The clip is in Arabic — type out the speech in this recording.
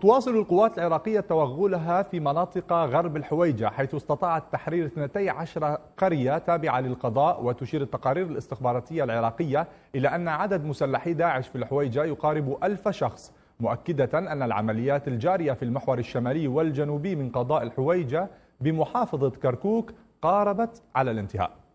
تواصل القوات العراقية توغلها في مناطق غرب الحويجة حيث استطاعت تحرير 12 قرية تابعة للقضاء وتشير التقارير الاستخباراتية العراقية إلى أن عدد مسلحي داعش في الحويجة يقارب ألف شخص مؤكدة أن العمليات الجارية في المحور الشمالي والجنوبي من قضاء الحويجة بمحافظة كركوك قاربت على الانتهاء